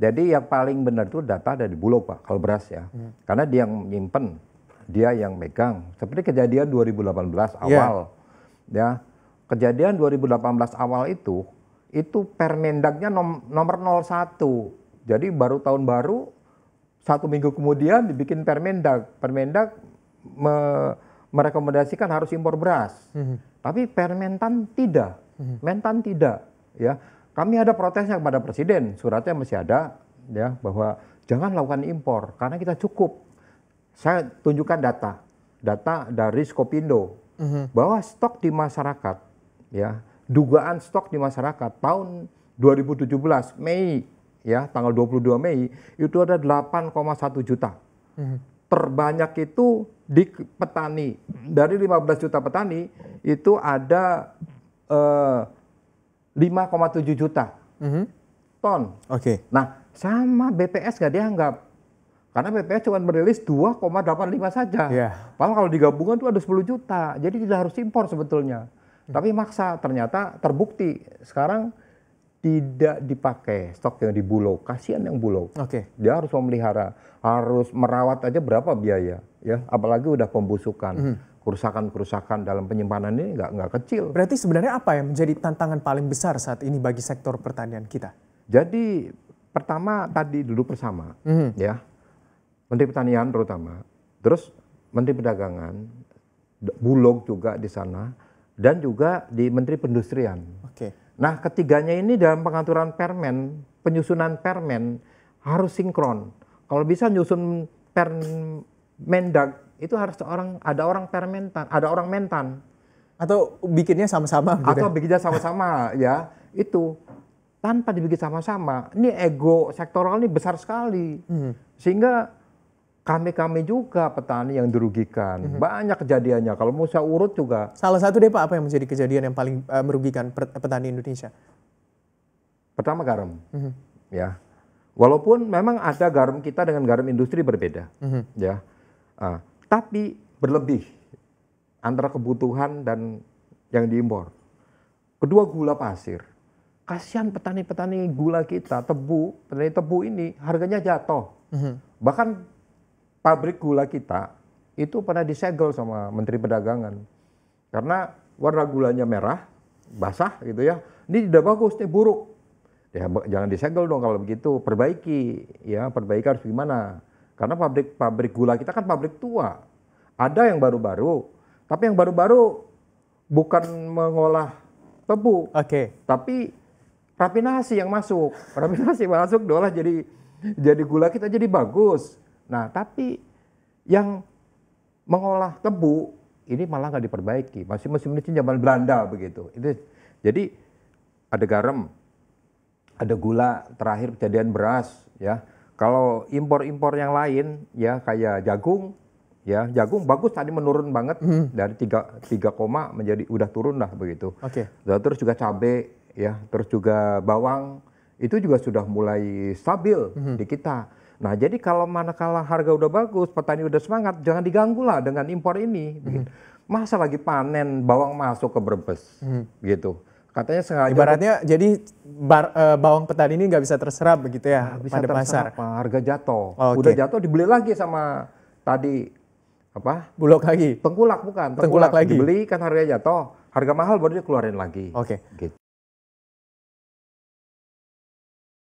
Jadi yang paling benar itu data dari Bulog Pak, kalau beras ya. Hmm. Karena dia yang nyimpen, dia yang megang. Seperti kejadian 2018 iya. awal. Yeah. Ya. Kejadian 2018 awal itu itu permendaknya nomor 01. Jadi baru tahun baru satu minggu kemudian dibikin permendak. Permendak me merekomendasikan harus impor beras. Hmm. Tapi permentan tidak. Hmm. Mentan tidak, ya kami ada protesnya kepada presiden, suratnya masih ada ya bahwa jangan lakukan impor karena kita cukup. Saya tunjukkan data, data dari Skopindo uh mhm. -huh. bahwa stok di masyarakat ya, dugaan stok di masyarakat tahun 2017 Mei ya, tanggal 22 Mei itu ada 8,1 juta. uh mhm. -huh. Terbanyak itu di petani. Dari 15 juta petani itu ada eh, 5,7 juta mm-hmm. ton. Oke. Okay. Nah, sama BPS nggak dianggap. Karena BPS cuma merilis 2,85 saja. Yeah. Padahal kalau digabungkan itu ada 10 juta. Jadi tidak harus impor sebetulnya. Mm. Tapi maksa ternyata terbukti sekarang tidak dipakai stok yang di Bulog. Kasihan yang Bulog. Oke. Okay. Dia harus memelihara, harus merawat aja berapa biaya ya, apalagi udah pembusukan. Mm kerusakan-kerusakan dalam penyimpanan ini nggak nggak kecil. Berarti sebenarnya apa yang menjadi tantangan paling besar saat ini bagi sektor pertanian kita? Jadi pertama tadi dulu bersama mm -hmm. ya Menteri Pertanian terutama, terus Menteri Perdagangan, Bulog juga di sana dan juga di Menteri Pendustrian. Oke. Okay. Nah ketiganya ini dalam pengaturan permen, penyusunan permen harus sinkron. Kalau bisa nyusun permen itu harus seorang ada orang permentan, ada orang mentan. Atau bikinnya sama-sama gitu Atau ya? bikinnya sama-sama ya. Itu tanpa dibikin sama-sama, ini ego sektoral ini besar sekali. Hmm. Sehingga kami-kami juga petani yang dirugikan. Hmm. Banyak kejadiannya. Kalau mau saya urut juga. Salah satu deh Pak apa yang menjadi kejadian yang paling uh, merugikan petani Indonesia? Pertama garam. Hmm. Ya. Walaupun memang ada garam kita dengan garam industri berbeda, mm-hmm. ya. Uh, tapi berlebih antara kebutuhan dan yang diimpor. Kedua gula pasir. Kasihan petani-petani gula kita, tebu, petani tebu ini harganya jatuh. Mhm. Bahkan pabrik gula kita itu pernah disegel sama Menteri Perdagangan. Karena warna gulanya merah, basah gitu ya. Ini tidak bagus, ini buruk. Ya jangan disegel dong kalau begitu, perbaiki. Ya, perbaiki harus gimana? Karena pabrik-pabrik gula kita kan pabrik tua. Ada yang baru-baru, tapi yang baru-baru bukan mengolah tebu. Oke. Okay. Tapi rafinasi yang masuk. Rafinasi masuk diolah jadi jadi gula kita jadi bagus. Nah, tapi yang mengolah tebu ini malah nggak diperbaiki. Masih mesin mesin zaman Belanda begitu. Itu jadi ada garam, ada gula, terakhir kejadian beras ya kalau impor-impor yang lain ya kayak jagung ya jagung bagus tadi menurun banget hmm. dari 3 3 koma menjadi udah turun lah begitu. Oke. Okay. Terus juga cabe ya, terus juga bawang itu juga sudah mulai stabil hmm. di kita. Nah, jadi kalau manakala harga udah bagus, petani udah semangat, jangan diganggu lah dengan impor ini. Hmm. Masa lagi panen bawang masuk ke Brebes, hmm. gitu. Katanya sengaja. Ibaratnya jadi bar, e, bawang petani ini nggak bisa terserap begitu ya bisa pada terserap, pasar. Harga jatuh. Oh, okay. Udah jatuh dibeli lagi sama tadi apa? Bulog lagi. Tengkulak bukan. Tengkulak, tengkulak lagi. Dibeli kan harganya jatuh. Harga mahal baru dia keluarin lagi. Oke. Okay. Gitu.